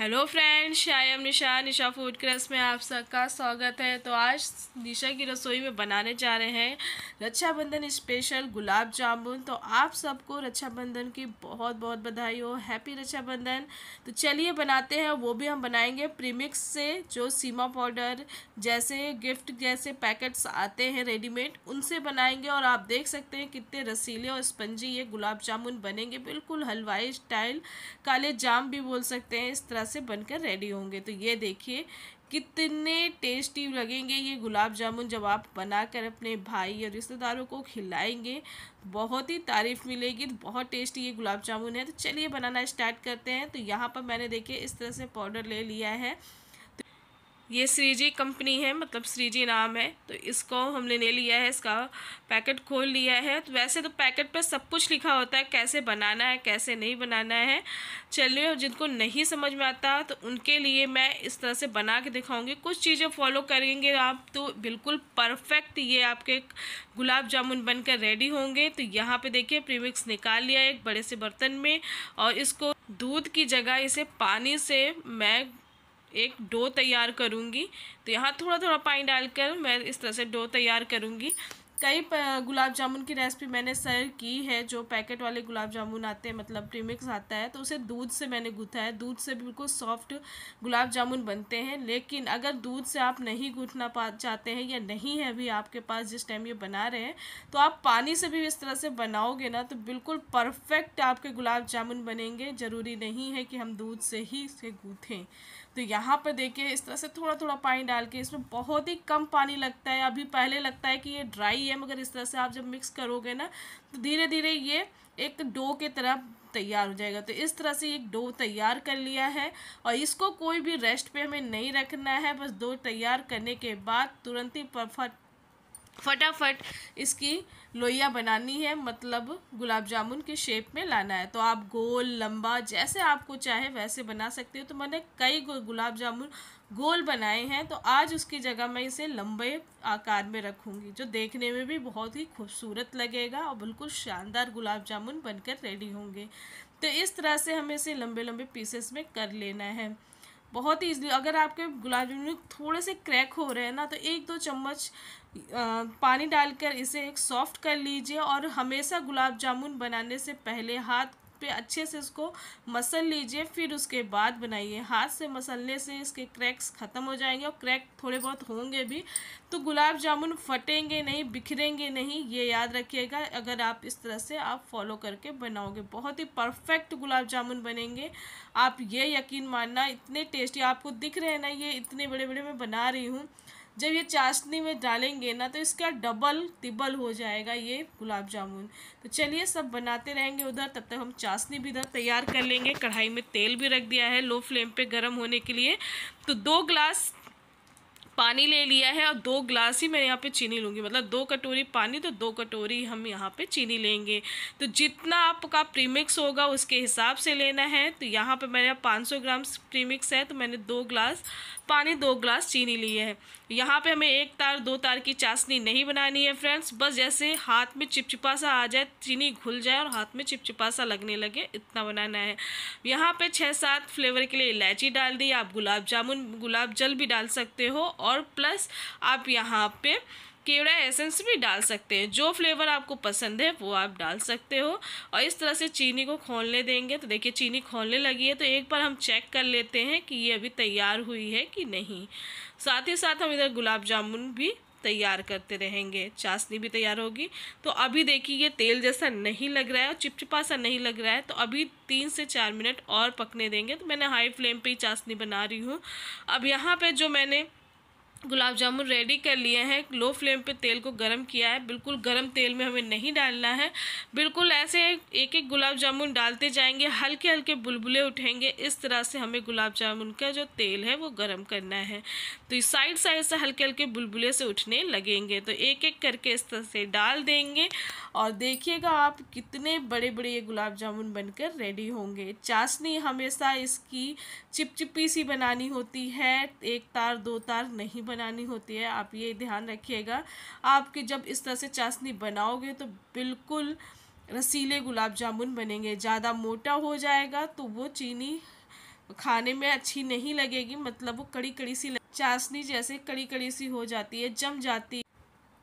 hello friends I am Nisha Nisha food क्रस में आप सबका स्वागत है तो आज निशा की रसोई में बनाने जा रहे हैं रक्षाबंधन स्पेशल गुलाब जामुन तो आप सबको रक्षाबंधन की बहुत बहुत बधाई हो हैप्पी रक्षाबंधन तो चलिए बनाते हैं वो भी हम बनाएंगे प्रीमिक्स से जो सीमा पाउडर जैसे गिफ्ट जैसे पैकेट्स आते हैं रेडीमेड उनसे बनाएंगे और आप देख सकते हैं कितने रसीले और स्पंजी ये गुलाब जामुन बनेंगे बिल्कुल हलवाई स्टाइल काले जाम भी बोल सकते हैं इस तरह से बनकर रेडी होंगे तो ये देखिए कितने टेस्टी लगेंगे ये गुलाब जामुन जब आप बनाकर अपने भाई और रिश्तेदारों को खिलाएंगे बहुत ही तारीफ़ मिलेगी तो बहुत टेस्टी ये गुलाब जामुन है तो चलिए बनाना स्टार्ट करते हैं तो यहाँ पर मैंने देखिए इस तरह से पाउडर ले लिया है ये श्रीजी कंपनी है मतलब श्रीजी नाम है तो इसको हमने ले लिया है इसका पैकेट खोल लिया है तो वैसे तो पैकेट पर सब कुछ लिखा होता है कैसे बनाना है कैसे नहीं बनाना है चलिए और जिनको नहीं समझ में आता तो उनके लिए मैं इस तरह से बना के दिखाऊंगी कुछ चीज़ें फॉलो करेंगे आप तो बिल्कुल परफेक्ट ये आपके गुलाब जामुन बनकर रेडी होंगे तो यहाँ पर देखिए प्रीमिक्स निकाल लिया एक बड़े से बर्तन में और इसको दूध की जगह इसे पानी से मैं एक डो तैयार करूँगी तो यहाँ थोड़ा थोड़ा पानी डालकर मैं इस तरह से डो तैयार करूँगी कई गुलाब जामुन की रेसिपी मैंने सर की है जो पैकेट वाले गुलाब जामुन आते हैं मतलब प्रीमिक्स आता है तो उसे दूध से मैंने गूँथा है दूध से बिल्कुल सॉफ्ट गुलाब जामुन बनते हैं लेकिन अगर दूध से आप नहीं गूँथना पा चाहते हैं या नहीं है अभी आपके पास जिस टाइम ये बना रहे हैं तो आप पानी से भी इस तरह से बनाओगे ना तो बिल्कुल परफेक्ट आपके गुलाब जामुन बनेंगे ज़रूरी नहीं है कि हम दूध से ही इसे गूँथें तो यहाँ पर देखिए इस तरह से थोड़ा थोड़ा पानी डाल के इसमें बहुत ही कम पानी लगता है अभी पहले लगता है कि ये ड्राई है मगर इस तरह से आप जब मिक्स करोगे ना तो धीरे धीरे ये एक डो के तरह तैयार हो जाएगा तो इस तरह से एक डो तैयार कर लिया है और इसको कोई भी रेस्ट पे हमें नहीं रखना है बस डो तैयार करने के बाद तुरंत ही परफेक्ट फटाफट इसकी लोइया बनानी है मतलब गुलाब जामुन के शेप में लाना है तो आप गोल लंबा जैसे आपको चाहे वैसे बना सकते हो तो मैंने कई गुलाब जामुन गोल बनाए हैं तो आज उसकी जगह मैं इसे लंबे आकार में रखूँगी जो देखने में भी बहुत ही खूबसूरत लगेगा और बिल्कुल शानदार गुलाब जामुन बनकर रेडी होंगे तो इस तरह से हमें इसे लंबे लंबे पीसेस में कर लेना है बहुत ही ईजिली अगर आपके गुलाब जामुन थोड़े से क्रैक हो रहे हैं ना तो एक दो चम्मच पानी डालकर इसे एक सॉफ्ट कर लीजिए और हमेशा गुलाब जामुन बनाने से पहले हाथ पे अच्छे से इसको मसल लीजिए फिर उसके बाद बनाइए हाथ से मसलने से इसके क्रैक्स ख़त्म हो जाएंगे और क्रैक थोड़े बहुत होंगे भी तो गुलाब जामुन फटेंगे नहीं बिखरेंगे नहीं ये याद रखिएगा अगर आप इस तरह से आप फॉलो करके बनाओगे बहुत ही परफेक्ट गुलाब जामुन बनेंगे आप ये यकीन मानना इतने टेस्टी आपको दिख रहे हैं ना ये इतने बड़े बड़े मैं बना रही हूँ जब ये चाशनी में डालेंगे ना तो इसका डबल तिबल हो जाएगा ये गुलाब जामुन तो चलिए सब बनाते रहेंगे उधर तब तक हम चाशनी भी इधर तैयार कर लेंगे कढ़ाई में तेल भी रख दिया है लो फ्लेम पे गर्म होने के लिए तो दो ग्लास पानी ले लिया है और दो ग्लास ही मैं यहाँ पे चीनी लूँगी मतलब दो कटोरी पानी तो दो कटोरी हम यहाँ पे चीनी लेंगे तो जितना आपका प्रीमिक्स होगा उसके हिसाब से लेना है तो यहाँ पे पाँच सौ ग्राम प्रीमिक्स है तो मैंने दो ग्लास पानी दो ग्लास चीनी ली है यहाँ पे हमें एक तार दो तार की चाशनी नहीं बनानी है फ्रेंड्स बस जैसे हाथ में चिपचिपा सा आ जाए चीनी घुल जाए और हाथ में चिपचिपा सा लगने लगे इतना बनाना है यहाँ पे छः सात फ्लेवर के लिए इलायची डाल दी आप गुलाब जामुन गुलाब जल भी डाल सकते हो और और प्लस आप यहाँ पे केवड़ा एसेंस भी डाल सकते हैं जो फ्लेवर आपको पसंद है वो आप डाल सकते हो और इस तरह से चीनी को खोलने देंगे तो देखिए चीनी खोलने लगी है तो एक बार हम चेक कर लेते हैं कि ये अभी तैयार हुई है कि नहीं साथ ही साथ हम इधर गुलाब जामुन भी तैयार करते रहेंगे चाशनी भी तैयार होगी तो अभी देखिए ये तेल जैसा नहीं लग रहा है और चिपचिपा सा नहीं लग रहा है तो अभी तीन से चार मिनट और पकने देंगे तो मैंने हाई फ्लेम पे ही चाशनी बना रही हूँ अब यहाँ पे जो मैंने गुलाब जामुन रेडी कर लिए हैं लो फ्लेम पे तेल को गरम किया है बिल्कुल गरम तेल में हमें नहीं डालना है बिल्कुल ऐसे एक एक गुलाब जामुन डालते जाएंगे हल्के हल्के बुलबुले उठेंगे इस तरह से हमें गुलाब जामुन का जो तेल है वो गरम करना है तो इस साइड साइड से हल्के हल्के बुलबुले से उठने लगेंगे तो एक एक करके इस तरह से डाल देंगे और देखिएगा आप कितने बड़े बड़े ये गुलाब जामुन बनकर रेडी होंगे चाशनी हमेशा इसकी चिपचिपी सी बनानी होती है एक तार दो तार नहीं बनानी होती है आप ये ध्यान रखिएगा आपके जब इस तरह से चाशनी बनाओगे तो बिल्कुल रसीले गुलाब जामुन बनेंगे ज़्यादा मोटा हो जाएगा तो वो चीनी खाने में अच्छी नहीं लगेगी मतलब वो कड़ी कड़ी सी चाशनी जैसे कड़ी कड़ी सी हो जाती है जम जाती है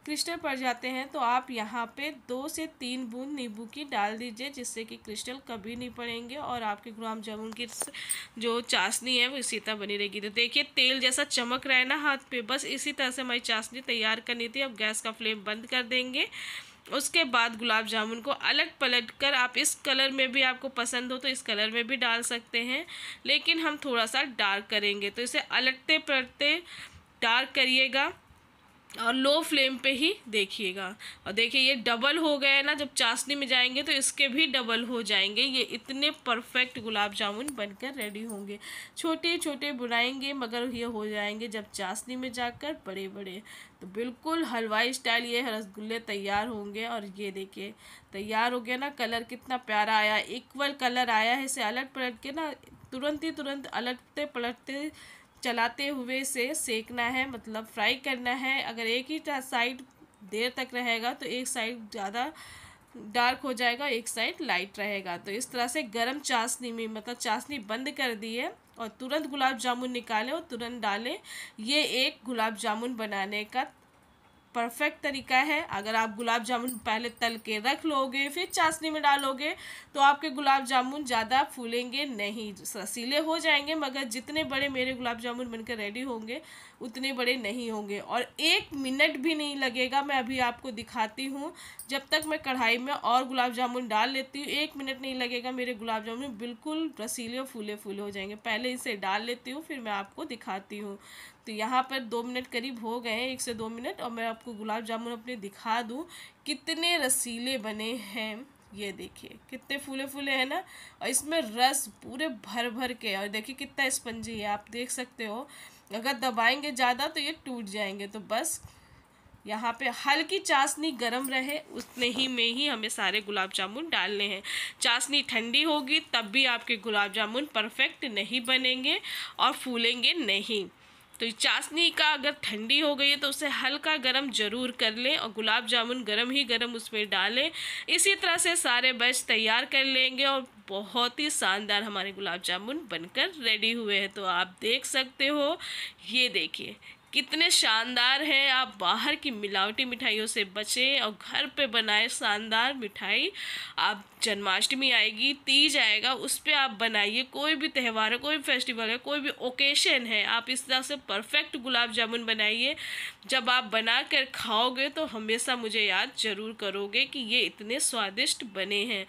क्रिस्टल पड़ जाते हैं तो आप यहाँ पे दो से तीन बूंद नींबू की डाल दीजिए जिससे कि क्रिस्टल कभी नहीं पड़ेंगे और आपके गुलाब जामुन की जो चाशनी है वो इसी तरह बनी रहेगी तो देखिए तेल जैसा चमक रहा है ना हाथ पे बस इसी तरह से हमारी चाशनी तैयार करनी थी अब गैस का फ्लेम बंद कर देंगे उसके बाद गुलाब जामुन को अलग पलट कर आप इस कलर में भी आपको पसंद हो तो इस कलर में भी डाल सकते हैं लेकिन हम थोड़ा सा डार्क करेंगे तो इसे अलटते पलटते डार्क करिएगा और लो फ्लेम पे ही देखिएगा और देखिए ये डबल हो गया है ना जब चाशनी में जाएंगे तो इसके भी डबल हो जाएंगे ये इतने परफेक्ट गुलाब जामुन बनकर रेडी होंगे छोटे छोटे बुनाएंगे मगर ये हो जाएंगे जब चाशनी में जाकर बड़े बड़े तो बिल्कुल हलवाई स्टाइल ये रसगुल्ले तैयार होंगे और ये देखिए तैयार हो गया ना कलर कितना प्यारा आया इक्वल कलर आया है इसे अलट पलट के ना तुरंत ही तुरंत अलटते पलटते चलाते हुए इसे सेकना है मतलब फ्राई करना है अगर एक ही साइड देर तक रहेगा तो एक साइड ज़्यादा डार्क हो जाएगा एक साइड लाइट रहेगा तो इस तरह से गरम चाशनी में मतलब चाशनी बंद कर दिए और तुरंत गुलाब जामुन निकालें और तुरंत डालें ये एक गुलाब जामुन बनाने का परफेक्ट तरीका है अगर आप गुलाब जामुन पहले तल के रख लोगे फिर चाशनी में डालोगे तो आपके गुलाब जामुन ज़्यादा फूलेंगे नहीं रसीले हो जाएंगे मगर जितने बड़े मेरे गुलाब जामुन बनकर रेडी होंगे उतने बड़े नहीं होंगे और एक मिनट भी नहीं लगेगा मैं अभी आपको दिखाती हूँ जब तक मैं कढ़ाई में और गुलाब जामुन डाल लेती हूँ एक मिनट नहीं लगेगा मेरे गुलाब जामुन बिल्कुल रसीले और फूले फूले हो जाएंगे पहले इसे डाल लेती हूँ फिर मैं आपको दिखाती हूँ तो यहाँ पर दो मिनट करीब हो गए एक से दो मिनट और मैं आपको गुलाब जामुन अपने दिखा दूँ कितने रसीले बने हैं ये देखिए कितने फूले फूले हैं ना और इसमें रस पूरे भर भर के और देखिए कितना स्पंजी है आप देख सकते हो अगर दबाएंगे ज़्यादा तो ये टूट जाएंगे तो बस यहाँ पे हल्की चाशनी गर्म रहे उतने ही में ही हमें सारे गुलाब जामुन डालने हैं चाशनी ठंडी होगी तब भी आपके गुलाब जामुन परफेक्ट नहीं बनेंगे और फूलेंगे नहीं तो चाशनी का अगर ठंडी हो गई है तो उसे हल्का गरम ज़रूर कर लें और गुलाब जामुन गरम ही गरम उसमें डालें इसी तरह से सारे बैच तैयार कर लेंगे और बहुत ही शानदार हमारे गुलाब जामुन बनकर रेडी हुए हैं तो आप देख सकते हो ये देखिए कितने शानदार हैं आप बाहर की मिलावटी मिठाइयों से बचें और घर पे बनाए शानदार मिठाई आप जन्माष्टमी आएगी तीज आएगा उस पर आप बनाइए कोई भी त्यौहार है कोई भी फेस्टिवल है कोई भी ओकेशन है आप इस तरह से परफेक्ट गुलाब जामुन बनाइए जब आप बना कर खाओगे तो हमेशा मुझे याद ज़रूर करोगे कि ये इतने स्वादिष्ट बने हैं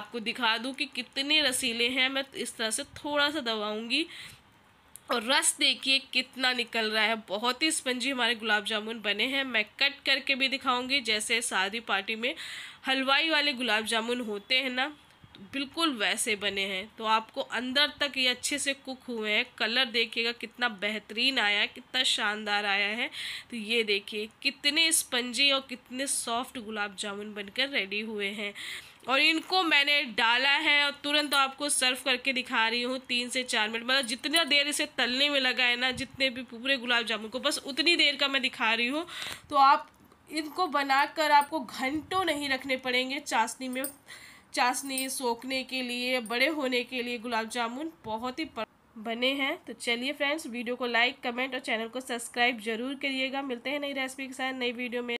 आपको दिखा दूँ कि कितने रसीले हैं मैं इस तरह से थोड़ा सा दबाऊँगी और रस देखिए कितना निकल रहा है बहुत ही स्पंजी हमारे गुलाब जामुन बने हैं मैं कट करके भी दिखाऊंगी जैसे शादी पार्टी में हलवाई वाले गुलाब जामुन होते हैं ना तो बिल्कुल वैसे बने हैं तो आपको अंदर तक ये अच्छे से कुक हुए हैं कलर देखिएगा कितना बेहतरीन आया है कितना शानदार आया है तो ये देखिए कितने स्पंजी और कितने सॉफ्ट गुलाब जामुन बनकर रेडी हुए हैं और इनको मैंने डाला है और तुरंत आपको सर्व करके दिखा रही हूँ तीन से चार मिनट मतलब जितना देर इसे तलने में लगा है ना जितने भी पूरे गुलाब जामुन को बस उतनी देर का मैं दिखा रही हूँ तो आप इनको बनाकर आपको घंटों नहीं रखने पड़ेंगे चाशनी में चाशनी सोखने के लिए बड़े होने के लिए गुलाब जामुन बहुत ही बने हैं तो चलिए फ्रेंड्स वीडियो को लाइक कमेंट और चैनल को सब्सक्राइब जरूर करिएगा मिलते हैं नई रेसिपी के साथ नई वीडियो में